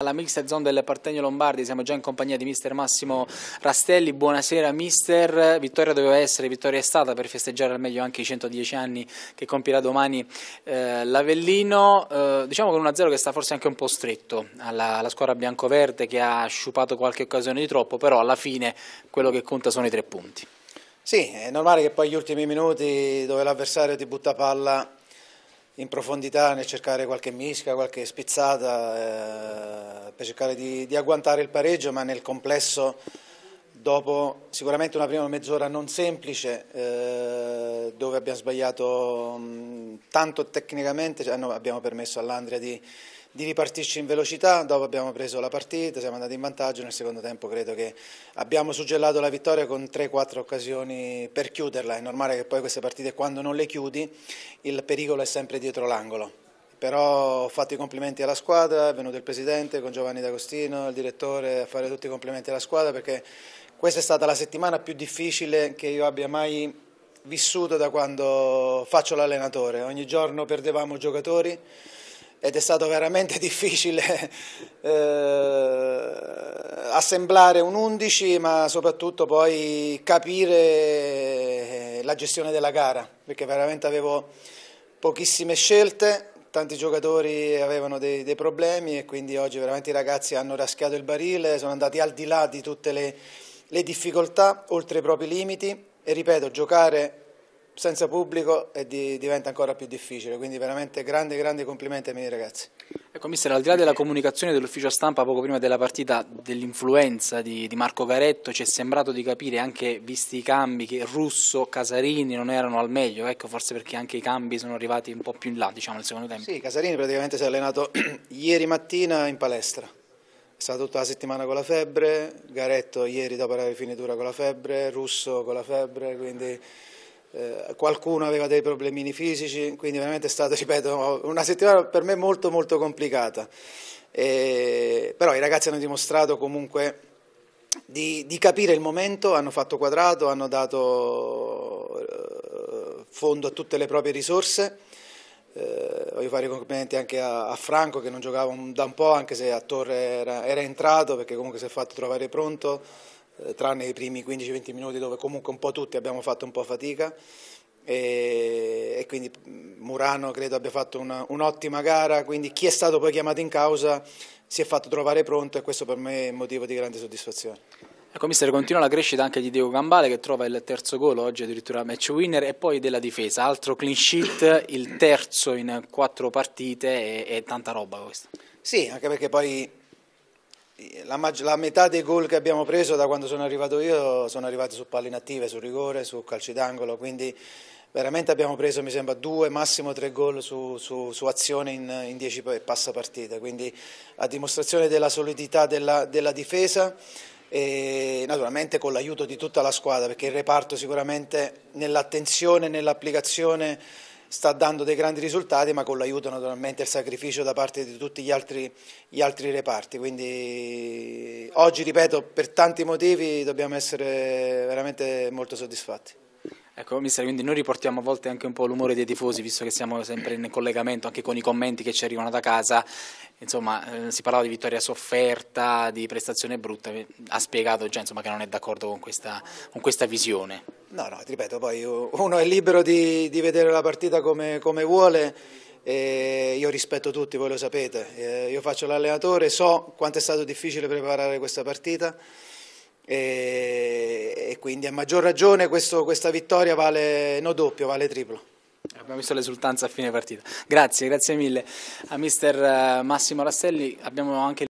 Alla Mixed Zone del Partenio Lombardi siamo già in compagnia di mister Massimo Rastelli, buonasera mister, vittoria doveva essere, vittoria è stata per festeggiare al meglio anche i 110 anni che compirà domani eh, l'Avellino, eh, diciamo con un 0 che sta forse anche un po' stretto alla, alla squadra biancoverde che ha sciupato qualche occasione di troppo, però alla fine quello che conta sono i tre punti. Sì, è normale che poi gli ultimi minuti dove l'avversario ti butta palla in profondità nel cercare qualche mischia, qualche spizzata eh, per cercare di, di, agguantare il pareggio, ma nel complesso dopo sicuramente una prima mezz'ora non semplice eh, dove abbiamo sbagliato mh, mm, tanto tecnicamente, cioè, no, abbiamo permesso all'Andria di di ripartirci in velocità, dopo abbiamo preso la partita, siamo andati in vantaggio, nel secondo tempo credo che abbiamo suggellato la vittoria con 3-4 occasioni per chiuderla, è normale che poi queste partite quando non le chiudi il pericolo è sempre dietro l'angolo però ho fatto i complimenti alla squadra, è venuto il presidente con Giovanni D'Agostino, il direttore a fare tutti i complimenti alla squadra perché questa è stata la settimana più difficile che io abbia mai vissuto da quando faccio l'allenatore, ogni giorno perdevamo giocatori ed è stato veramente difficile eh, assemblare un 11 ma soprattutto poi capire eh, la gestione della gara perché veramente avevo pochissime scelte, tanti giocatori avevano dei, dei problemi e quindi oggi veramente i ragazzi hanno raschiato il barile, sono andati al di là di tutte le, le difficoltà, oltre i propri limiti e ripeto giocare senza pubblico di, diventa ancora più difficile, quindi veramente grande, grande complimenti ai miei ragazzi. Ecco, mister, al di là della comunicazione dell'ufficio stampa poco prima della partita, dell'influenza di, di, Marco Garetto, ci è sembrato di capire, anche visti i cambi, che Russo, Casarini non erano al meglio, ecco, forse perché anche i cambi sono arrivati un po' più in là, diciamo, nel secondo tempo. Sì, Casarini praticamente si è allenato ieri mattina in palestra. È stata tutta la settimana con la febbre, Garetto ieri dopo la rifinitura con la febbre, Russo con la febbre, quindi eh, qualcuno aveva dei problemini fisici, quindi veramente è stata, ripeto, una settimana per me molto molto complicata. E, eh, però i ragazzi hanno dimostrato comunque di, di, capire il momento, hanno fatto quadrato, hanno dato eh, fondo a tutte le proprie risorse. Eh, voglio fare i complimenti anche a, a Franco che non giocava un, da un po', anche se a Torre era, era entrato perché comunque si è fatto trovare pronto eh, tranne i primi 15-20 minuti dove comunque un po' tutti abbiamo fatto un po' fatica e, e quindi mm, Murano credo abbia fatto una, un'ottima gara, quindi chi è stato poi chiamato in causa si è fatto trovare pronto e questo per me è motivo di grande soddisfazione. Ecco, mister, continua la crescita anche di Diego Gambale che trova il terzo gol oggi, addirittura match winner, e poi della difesa. Altro clean sheet, il terzo in quattro partite, e, e tanta roba questa. Sì, anche perché poi la, la, metà dei gol che abbiamo preso da quando sono arrivato io sono arrivati su palline attive, su rigore, su calci d'angolo, quindi veramente abbiamo preso mi sembra due, massimo tre gol su, su, su azione in, in dieci passa partita, quindi a dimostrazione della solidità della, della difesa e naturalmente con l'aiuto di tutta la squadra perché il reparto sicuramente nell'attenzione, nell'applicazione sta dando dei grandi risultati ma con l'aiuto naturalmente e il sacrificio da parte di tutti gli altri, gli altri, reparti. Quindi oggi, ripeto, per tanti motivi dobbiamo essere veramente molto soddisfatti. Ecco, mister, quindi noi riportiamo a volte anche un po' l'umore dei tifosi, visto che siamo sempre in collegamento anche con i commenti che ci arrivano da casa. Insomma, eh, si parlava di vittoria sofferta, di prestazione brutta, ha spiegato già insomma, che non è d'accordo con, con questa visione. No, no, ti ripeto, poi uno è libero di, di vedere la partita come, come vuole. E io rispetto tutti, voi lo sapete. io faccio l'allenatore, so quanto è stato difficile preparare questa partita. E, e quindi a maggior ragione questo, questa vittoria vale no doppio, vale triplo. Abbiamo visto l'esultanza a fine partita. Grazie, grazie mille a mister eh, Massimo Rastelli. Abbiamo anche